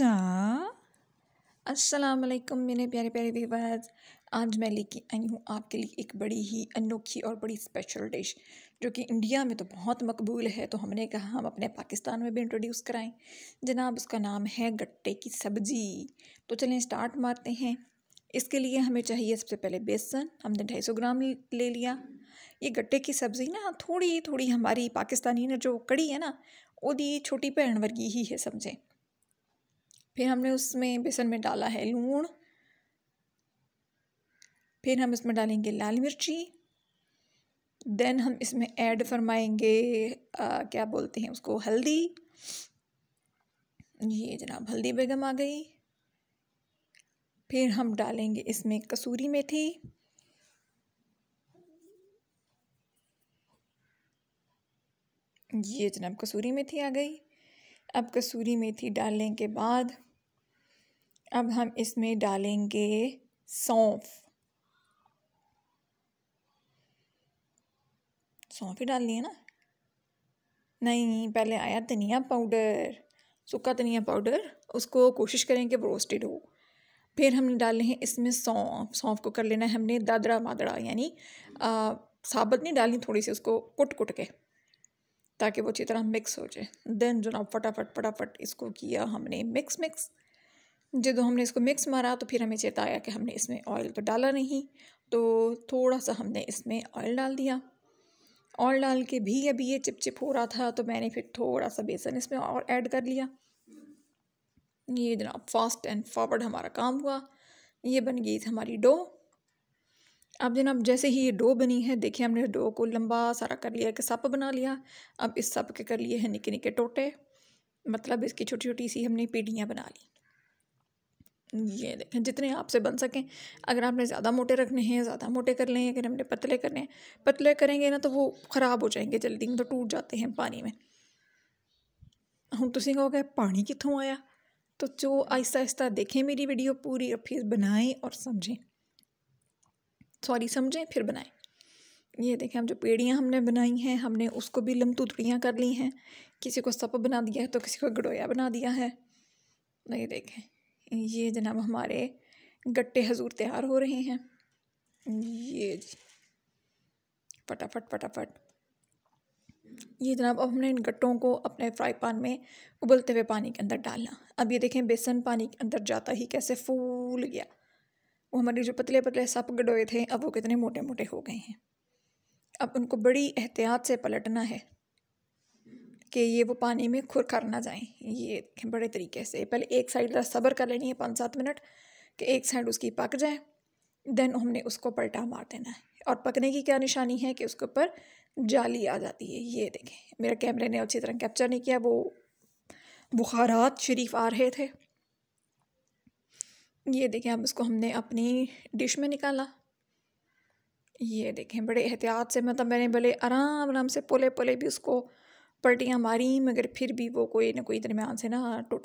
अच्छा अस्सलाम वालेकुम मेरे प्यारे प्यारे व्यूवर्स आज मैं लेके आई हूँ आपके लिए एक बड़ी ही अनोखी और बड़ी स्पेशल डिश जो कि इंडिया में तो बहुत मकबूल है तो हमने कहा हम अपने पाकिस्तान में भी इंट्रोड्यूस कराएं जनाब उसका नाम है गट्टे की सब्ज़ी तो चलें स्टार्ट मारते हैं इसके लिए हमें चाहिए सबसे पहले बेसन हमने ढाई सौ ग्राम ले लिया ये गट्टे की सब्ज़ी ना थोड़ी थोड़ी हमारी पाकिस्तानी ना जो कड़ी है ना वो दी छोटी भैन वर्गी ही है समझें फिर हमने उसमें बेसन में डाला है लून फिर हम इसमें डालेंगे लाल मिर्ची देन हम इसमें ऐड फरमाएंगे आ, क्या बोलते हैं उसको हल्दी ये जनाब हल्दी बेगम आ गई फिर हम डालेंगे इसमें कसूरी मेथी ये जनाब कसूरी मेथी आ गई अब कसूरी मेथी डालने के बाद अब हम इसमें डालेंगे सौंफ सौंफ ही डालनी है ना नहीं पहले आया धनिया पाउडर सूखा धनिया पाउडर उसको कोशिश करें कि रोस्टेड हो फिर हमने डालने हैं इसमें सौंफ सौंफ को कर लेना है हमने दादरा मादड़ा यानी साबत नहीं डालनी थोड़ी सी उसको कुट कुट के ताकि वो अच्छी तरह मिक्स हो जाए देन ना फटाफट फटाफट इसको किया हमने मिक्स मिक्स जब हमने इसको मिक्स मारा तो फिर हमें चेताया कि हमने इसमें ऑयल तो डाला नहीं तो थोड़ा सा हमने इसमें ऑयल डाल दिया ऑयल डाल के भी अभी ये चिपचिप हो रहा था तो मैंने फिर थोड़ा सा बेसन इसमें और ऐड कर लिया ये जनाब फास्ट एंड फॉरवर्ड हमारा काम हुआ ये बन गई हमारी डो अब जनाब जैसे ही ये डो बनी है देखिए हमने डो को लंबा सारा कर लिया कि सप बना लिया अब इस सप के कर लिए हैं निके निके टोटे मतलब इसकी छोटी छोटी सी हमने पीढ़ियाँ बना ली ये देखें जितने आपसे बन सकें अगर आपने ज़्यादा मोटे रखने हैं ज़्यादा मोटे कर लें अगर हमने पतले करने हैं पतले करेंगे ना तो वो ख़राब हो जाएंगे जल्दी में तो टूट जाते हैं पानी में हम तुम तो कहोगे पानी कितों आया तो जो आहिस्ता आहिस्ता देखें मेरी वीडियो पूरी और फिर बनाएँ और समझें सॉरी समझें फिर बनाएं ये देखें हम जो पेड़ियाँ हमने बनाई हैं हमने उसको भी लम तुतड़ियाँ कर ली हैं किसी को सप बना दिया है तो किसी को गड़ोया बना दिया है तो ये देखें ये जनाब हमारे गट्टे हजूर तैयार हो रहे हैं ये जी फटाफट फटाफट ये जनाब अब हमने इन गट्टों को अपने फ्राई पान में उबलते हुए पानी के अंदर डालना अब ये देखें बेसन पानी के अंदर जाता ही कैसे फूल गया वो हमारे जो पतले पतले सप गडोए थे अब वो कितने मोटे मोटे हो गए हैं अब उनको बड़ी एहतियात से पलटना है कि ये वो पानी में खुरखर ना जाए ये बड़े तरीके से पहले एक साइड ज़रा सब्र कर लेनी है पाँच सात मिनट कि एक साइड उसकी पक जाए देन हमने उसको पलटा मार देना है और पकने की क्या निशानी है कि उसके ऊपर जाली आ जाती है ये देखें मेरा कैमरे ने अच्छी तरह कैप्चर नहीं किया वो बुखारात शरीफ आ रहे थे ये देखें अब इसको हमने अपनी डिश में निकाला ये देखें बड़े एहतियात से मतलब मैंने भले आराम आराम से पोले पोले भी उसको पलटियाँ मारी मगर फिर भी वो कोई ना कोई दरमियान से ना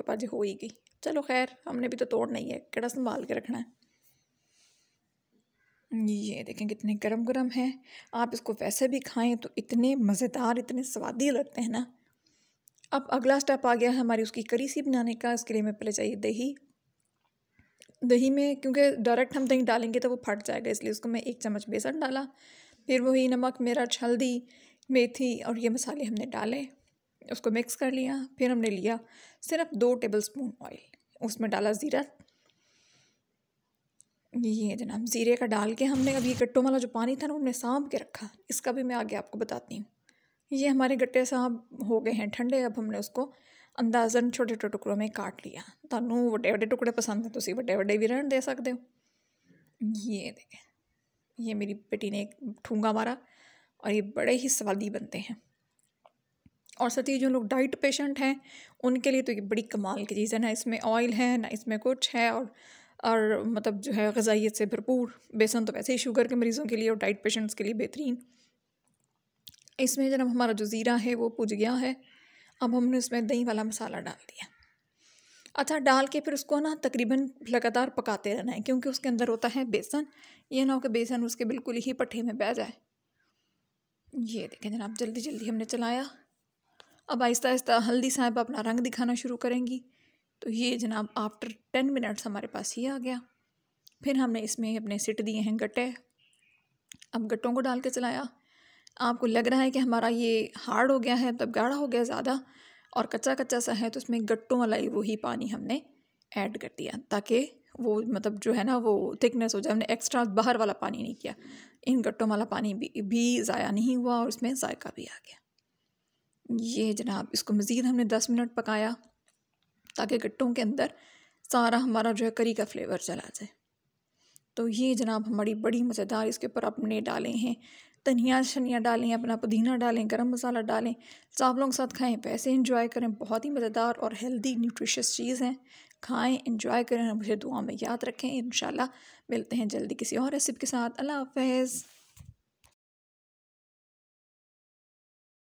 पाज हो ही गई चलो खैर हमने भी तो तोड़ नहीं है कड़ा संभाल के रखना है ये देखें कितने गरम गरम हैं आप इसको वैसे भी खाएं तो इतने मज़ेदार इतने स्वादी लगते हैं ना अब अगला स्टेप आ गया है हमारी उसकी करी सी बनाने का इसके लिए हमें पहले चाहिए दही दही में क्योंकि डायरेक्ट हम दही डालेंगे तो वो फट जाएगा इसलिए उसको मैं एक चम्मच बेसन डाला फिर वही नमक मिर्च हल्दी मेथी और ये मसाले हमने डाले उसको मिक्स कर लिया फिर हमने लिया सिर्फ दो टेबल स्पून ऑयल उसमें डाला ज़ीरा ये जनाब ज़ीरे का डाल के हमने अभी गट्टों वाला जो पानी था ना हमने सांप के रखा इसका भी मैं आगे आपको बताती हूँ ये हमारे गट्टे साहब हो गए हैं ठंडे अब हमने उसको अंदाजन छोटे छोटे टुकड़ों में काट लिया तू वे वे टुकड़े पसंद हैं तुम वे वे भी रहन दे सकते हो ये देखें ये मेरी बेटी ने एक ठूंगा मारा और ये बड़े ही स्वादी बनते हैं और साथ ही जो लोग डाइट पेशेंट हैं उनके लिए तो ये बड़ी कमाल की चीज़ है ना इसमें ऑयल है ना इसमें कुछ है और और मतलब जो है गजाइत से भरपूर बेसन तो वैसे ही शुगर के मरीज़ों के लिए और डाइट पेशेंट्स के लिए बेहतरीन इसमें जनाब हमारा जो ज़ीरा है वो पुज गया है अब हमने उसमें दही वाला मसाला डाल दिया अच्छा डाल के फिर उसको ना तकरीबन लगातार पकाते रहना है क्योंकि उसके अंदर होता है बेसन ये ना हो कि बेसन उसके बिल्कुल ही पट्ठे में बह जाए ये देखें जनाब जल्दी जल्दी हमने चलाया अब आहिस्ता आहिस्ता हल्दी साहब अपना रंग दिखाना शुरू करेंगी तो ये जनाब आफ्टर टेन मिनट्स हमारे पास ये आ गया फिर हमने इसमें अपने सिट दिए हैं गट्टे अब गट्टों को डाल के चलाया आपको लग रहा है कि हमारा ये हार्ड हो गया है तब गाढ़ा हो गया ज़्यादा और कच्चा कच्चा सा है तो उसमें गट्टों वाला ही वही पानी हमने ऐड कर दिया ताकि वो मतलब जो है ना वो थिकनेस हो जाए हमने एक्स्ट्रा बाहर वाला पानी नहीं किया इन गट्टों वाला पानी भी भी ज़ाया नहीं हुआ और उसमें जायका भी आ गया ये जनाब इसको मज़ीद हमने दस मिनट पकाया ताकि गट्टों के अंदर सारा हमारा जो है करी का फ्लेवर चला जाए तो ये जनाब हमारी बड़ी मज़ेदार इसके ऊपर आपने डाले हैं धनिया शनिया डालें अपना पुदीना डालें गरम मसाला डालें चावलों के साथ खाएं वैसे इंजॉय करें बहुत ही मज़ेदार और हेल्दी न्यूट्रिशियस चीज़ है खाएं इंजॉय करें मुझे दुआ में याद रखें इन मिलते हैं जल्दी किसी और रेसिपी के साथ अल्लाह हाफ